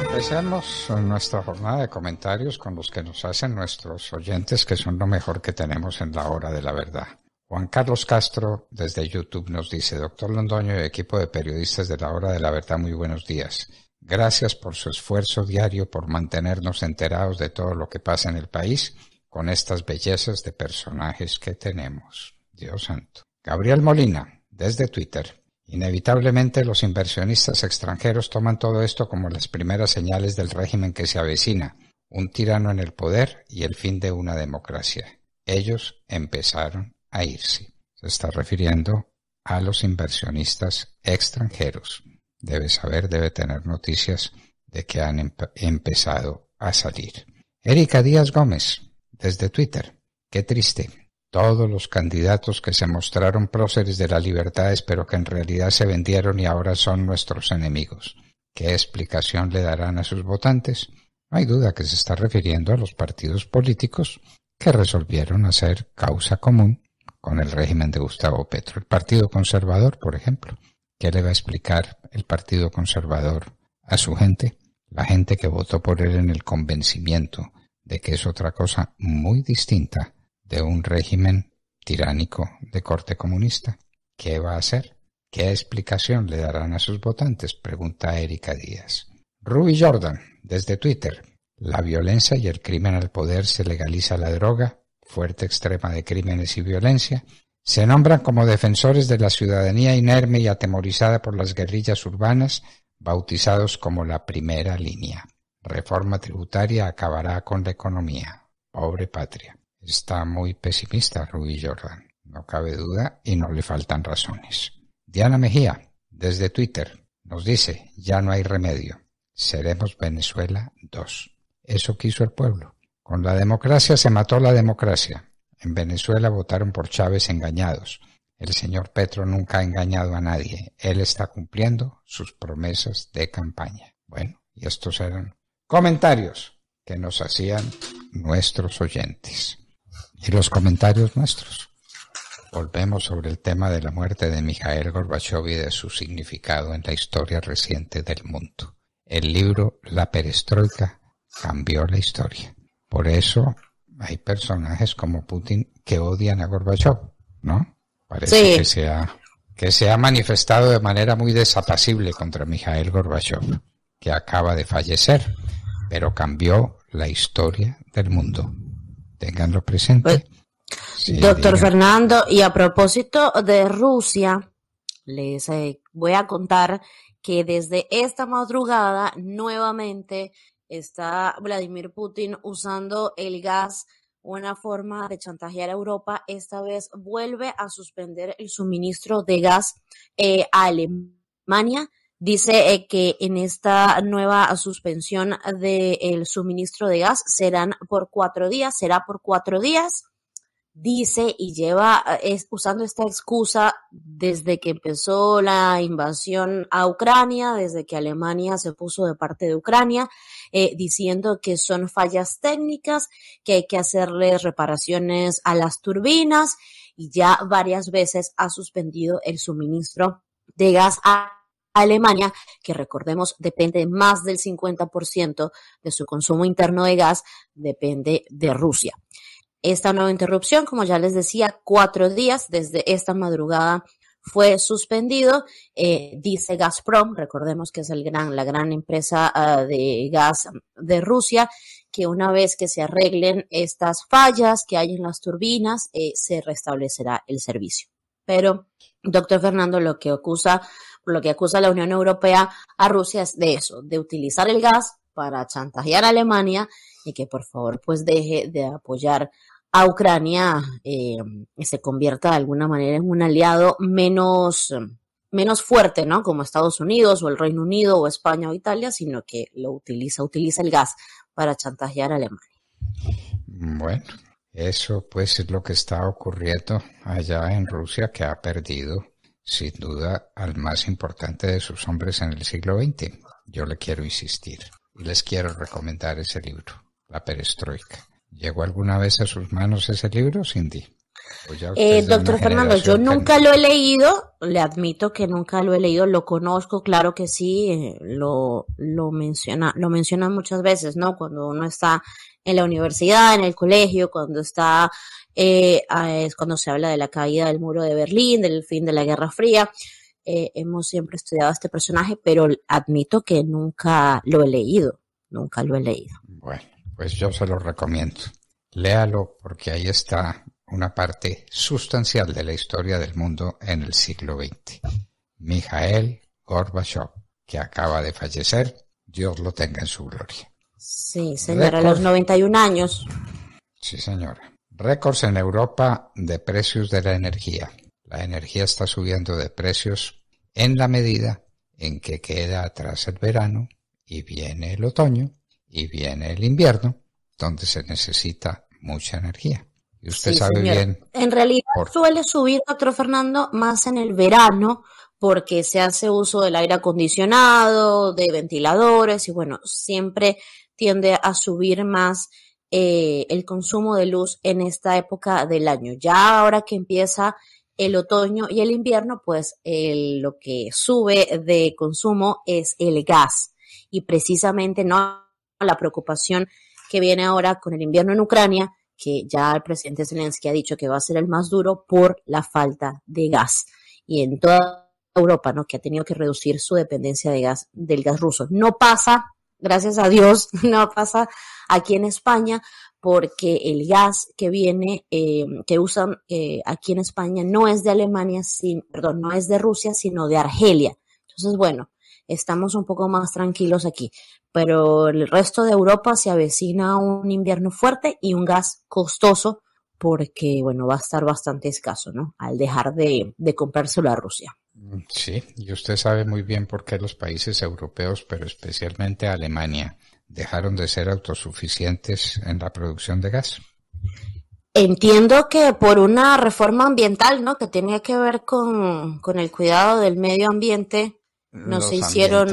empecemos nuestra jornada de comentarios con los que nos hacen nuestros oyentes, que son lo mejor que tenemos en la hora de la verdad. Juan Carlos Castro desde YouTube nos dice, doctor Londoño y equipo de periodistas de la hora de la verdad, muy buenos días. Gracias por su esfuerzo diario por mantenernos enterados de todo lo que pasa en el país con estas bellezas de personajes que tenemos. Dios santo. Gabriel Molina, desde Twitter, Inevitablemente los inversionistas extranjeros toman todo esto como las primeras señales del régimen que se avecina, un tirano en el poder y el fin de una democracia. Ellos empezaron a irse. Se está refiriendo a los inversionistas extranjeros. Debe saber, debe tener noticias de que han empezado a salir. Erika Díaz Gómez, desde Twitter. Qué triste. Todos los candidatos que se mostraron próceres de la libertad pero que en realidad se vendieron y ahora son nuestros enemigos. ¿Qué explicación le darán a sus votantes? No hay duda que se está refiriendo a los partidos políticos que resolvieron hacer causa común con el régimen de Gustavo Petro. El Partido Conservador, por ejemplo. ¿Qué le va a explicar el Partido Conservador a su gente? La gente que votó por él en el convencimiento de que es otra cosa muy distinta de un régimen tiránico de corte comunista. ¿Qué va a hacer? ¿Qué explicación le darán a sus votantes? Pregunta Erika Díaz. Ruby Jordan, desde Twitter. La violencia y el crimen al poder se legaliza la droga, fuerte extrema de crímenes y violencia. Se nombran como defensores de la ciudadanía inerme y atemorizada por las guerrillas urbanas, bautizados como la primera línea. Reforma tributaria acabará con la economía. Pobre patria. Está muy pesimista Rubí Jordan, no cabe duda y no le faltan razones. Diana Mejía, desde Twitter, nos dice, ya no hay remedio, seremos Venezuela dos. Eso quiso el pueblo. Con la democracia se mató la democracia. En Venezuela votaron por Chávez engañados. El señor Petro nunca ha engañado a nadie. Él está cumpliendo sus promesas de campaña. Bueno, y estos eran comentarios que nos hacían nuestros oyentes y los comentarios nuestros. Volvemos sobre el tema de la muerte de Mijael Gorbachev y de su significado en la historia reciente del mundo. El libro La perestroika cambió la historia. Por eso hay personajes como Putin que odian a Gorbachev, ¿no? Parece que, se ha, que se ha manifestado de manera muy desapacible contra Mijael Gorbachev, que acaba de fallecer, pero cambió la historia del mundo presente. Pues, doctor Fernando, y a propósito de Rusia, les eh, voy a contar que desde esta madrugada nuevamente está Vladimir Putin usando el gas, una forma de chantajear a Europa. Esta vez vuelve a suspender el suministro de gas eh, a Alemania dice eh, que en esta nueva suspensión del suministro de gas serán por cuatro días, será por cuatro días, dice y lleva eh, usando esta excusa desde que empezó la invasión a Ucrania, desde que Alemania se puso de parte de Ucrania, eh, diciendo que son fallas técnicas, que hay que hacerles reparaciones a las turbinas y ya varias veces ha suspendido el suministro de gas a Alemania, que recordemos depende más del 50% de su consumo interno de gas, depende de Rusia. Esta nueva interrupción, como ya les decía, cuatro días desde esta madrugada fue suspendido, eh, dice Gazprom, recordemos que es el gran, la gran empresa ah, de gas de Rusia, que una vez que se arreglen estas fallas que hay en las turbinas, eh, se restablecerá el servicio. Pero doctor Fernando lo que acusa, lo que acusa la Unión Europea a Rusia es de eso, de utilizar el gas para chantajear a Alemania y que por favor pues deje de apoyar a Ucrania eh, y se convierta de alguna manera en un aliado menos, menos fuerte, ¿no? Como Estados Unidos o el Reino Unido o España o Italia, sino que lo utiliza, utiliza el gas para chantajear a Alemania. Bueno, eso pues es lo que está ocurriendo allá en Rusia, que ha perdido sin duda al más importante de sus hombres en el siglo XX. Yo le quiero insistir y les quiero recomendar ese libro, La Perestroika. ¿Llegó alguna vez a sus manos ese libro, Cindy? Eh, doctor Fernando, yo nunca lo he leído, le admito que nunca lo he leído, lo conozco, claro que sí, eh, lo, lo, menciona, lo mencionan muchas veces, ¿no? Cuando uno está en la universidad, en el colegio, cuando está eh, es cuando se habla de la caída del muro de Berlín, del fin de la Guerra Fría. Eh, hemos siempre estudiado a este personaje, pero admito que nunca lo he leído, nunca lo he leído. Bueno, pues yo se lo recomiendo. Léalo porque ahí está una parte sustancial de la historia del mundo en el siglo XX. Mijael Gorbachev, que acaba de fallecer, Dios lo tenga en su gloria. Sí, señora, a los 91 años. Sí, señora. Récords en Europa de precios de la energía. La energía está subiendo de precios en la medida en que queda atrás el verano y viene el otoño y viene el invierno, donde se necesita mucha energía. Y usted sabe bien. En realidad suele subir, otro Fernando, más en el verano porque se hace uso del aire acondicionado, de ventiladores y bueno, siempre tiende a subir más eh, el consumo de luz en esta época del año. Ya ahora que empieza el otoño y el invierno, pues lo que sube de consumo es el gas. Y precisamente no la preocupación que viene ahora con el invierno en Ucrania, que ya el presidente Zelensky ha dicho que va a ser el más duro por la falta de gas. Y en toda Europa, ¿no? Que ha tenido que reducir su dependencia de gas, del gas ruso. No pasa gracias a Dios no pasa aquí en España porque el gas que viene, eh, que usan eh, aquí en España no es de Alemania, sin, perdón, no es de Rusia, sino de Argelia. Entonces, bueno, estamos un poco más tranquilos aquí, pero el resto de Europa se avecina un invierno fuerte y un gas costoso porque, bueno, va a estar bastante escaso, ¿no? Al dejar de, de comprárselo a Rusia. Mm, sí, y usted sabe muy bien por qué los países europeos, pero especialmente Alemania, dejaron de ser autosuficientes en la producción de gas. Entiendo que por una reforma ambiental, ¿no? Que tenía que ver con, el cuidado del medio ambiente, no se hicieron...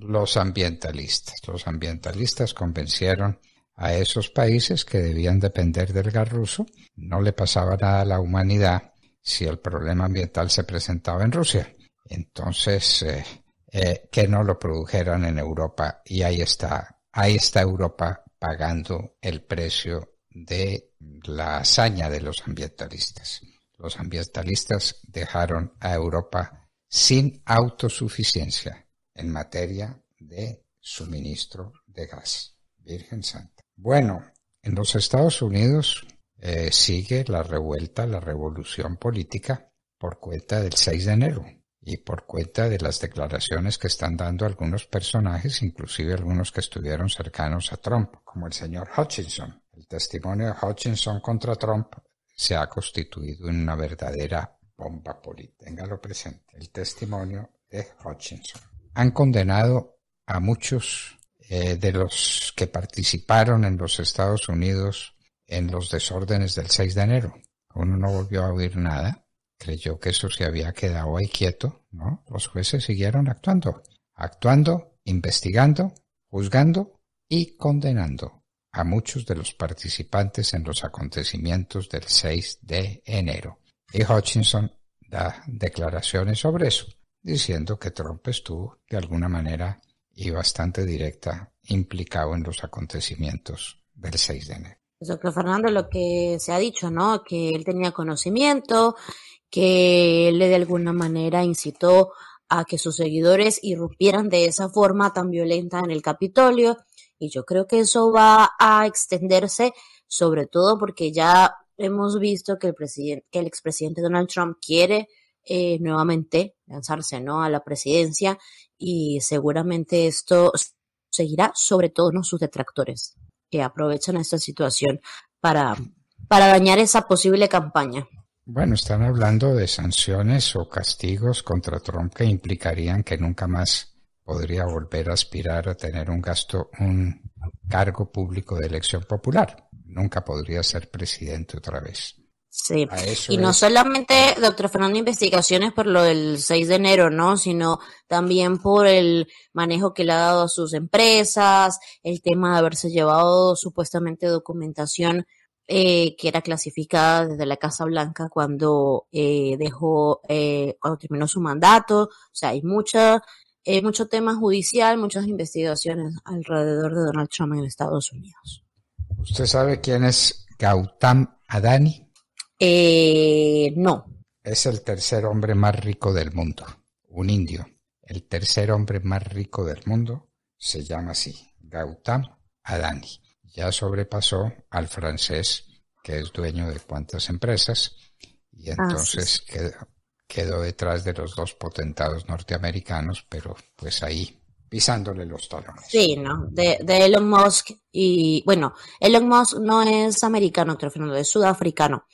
los ambientalistas, los ambientalistas convencieron a esos países que debían depender del gas ruso, no le pasaba nada a la humanidad si el problema ambiental se presentaba en Rusia. Entonces, eh, eh, que no lo produjeran en Europa. Y ahí está, ahí está Europa pagando el precio de la hazaña de los ambientalistas. Los ambientalistas dejaron a Europa sin autosuficiencia en materia de suministro de gas. Virgen Santa. Bueno, en los Estados Unidos eh, sigue la revuelta, la revolución política por cuenta del 6 de enero y por cuenta de las declaraciones que están dando algunos personajes, inclusive algunos que estuvieron cercanos a Trump, como el señor Hutchinson. El testimonio de Hutchinson contra Trump se ha constituido en una verdadera bomba política. Téngalo presente, el testimonio de Hutchinson. Han condenado a muchos eh, de los que participaron en los Estados Unidos en los desórdenes del 6 de enero. Uno no volvió a oír nada, creyó que eso se había quedado ahí quieto, ¿no? Los jueces siguieron actuando, actuando, investigando, juzgando y condenando a muchos de los participantes en los acontecimientos del 6 de enero. Y Hutchinson da declaraciones sobre eso, diciendo que Trump estuvo de alguna manera y bastante directa implicado en los acontecimientos del 6 de enero. Doctor Fernando, lo que se ha dicho, ¿no? Que él tenía conocimiento, que él de alguna manera incitó a que sus seguidores irrumpieran de esa forma tan violenta en el Capitolio. Y yo creo que eso va a extenderse, sobre todo porque ya hemos visto que el, presidente, que el expresidente Donald Trump quiere eh, nuevamente lanzarse ¿no? a la presidencia y seguramente esto seguirá, sobre todo ¿no? sus detractores que aprovechan esta situación para, para dañar esa posible campaña. Bueno, están hablando de sanciones o castigos contra Trump que implicarían que nunca más podría volver a aspirar a tener un gasto, un cargo público de elección popular. Nunca podría ser presidente otra vez. Sí, y no solamente, doctor Fernando, investigaciones por lo del 6 de enero, ¿no? Sino también por el manejo que le ha dado a sus empresas, el tema de haberse llevado supuestamente documentación eh, que era clasificada desde la Casa Blanca cuando eh, dejó, eh, cuando terminó su mandato. O sea, hay mucha, mucho tema judicial, muchas investigaciones alrededor de Donald Trump en Estados Unidos. ¿Usted sabe quién es Gautam Adani? Eh, no. Es el tercer hombre más rico del mundo, un indio. El tercer hombre más rico del mundo se llama así, Gautam Adani. Ya sobrepasó al francés, que es dueño de cuantas empresas, y ah, entonces quedó, detrás de los dos potentados norteamericanos, pero pues ahí pisándole los talones. Sí, ¿no? De, Elon Musk y, bueno, Elon Musk no es americano, creo, es sudafricano.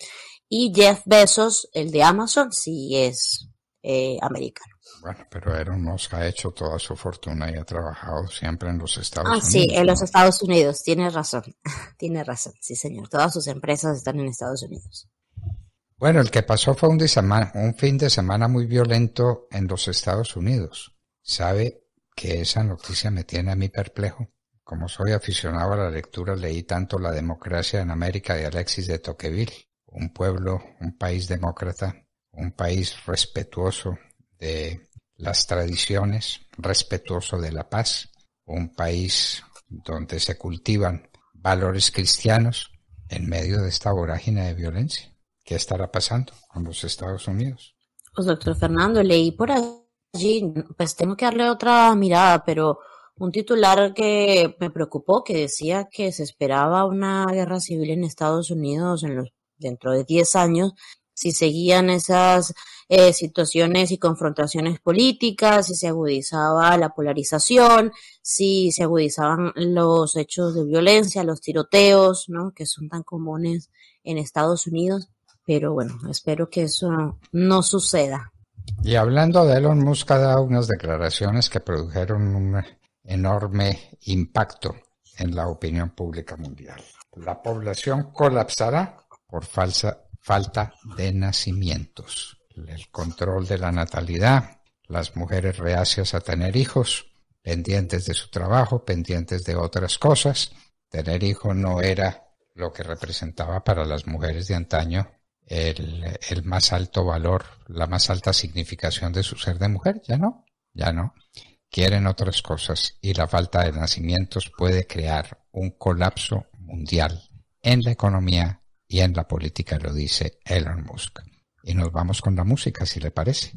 Y Jeff Bezos, el de Amazon, sí es eh, americano. Bueno, pero Elon nos ha hecho toda su fortuna y ha trabajado siempre en los Estados Unidos. Ah, sí, en los Estados Unidos. Tiene razón. Tiene razón, sí, señor. Todas sus empresas están en Estados Unidos. Bueno, el que pasó fue un, un fin de semana muy violento en los Estados Unidos. ¿Sabe que esa noticia me tiene a mí perplejo? Como soy aficionado a la lectura, leí tanto La democracia en América de Alexis de Tocqueville un pueblo, un país demócrata, un país respetuoso de las tradiciones, respetuoso de la paz, un país donde se cultivan valores cristianos en medio de esta vorágine de violencia. ¿Qué estará pasando con los Estados Unidos? Pues doctor Fernando, leí por allí, pues tengo que darle otra mirada, pero un titular que me preocupó, que decía que se esperaba una guerra civil en Estados Unidos en los dentro de 10 años, si seguían esas eh, situaciones y confrontaciones políticas, si se agudizaba la polarización, si se agudizaban los hechos de violencia, los tiroteos, ¿no? que son tan comunes en Estados Unidos. Pero bueno, espero que eso no, no suceda. Y hablando de Elon Musk, ha dado unas declaraciones que produjeron un enorme impacto en la opinión pública mundial. La población colapsará por falsa, falta de nacimientos, el control de la natalidad, las mujeres reacias a tener hijos, pendientes de su trabajo, pendientes de otras cosas. Tener hijo no era lo que representaba para las mujeres de antaño el más alto valor, la más alta significación de su ser de mujer, ya no, ya no. Quieren otras cosas y la falta de nacimientos puede crear un colapso mundial en la economía, y en la política lo dice Elon Musk. Y nos vamos con la música, si le parece.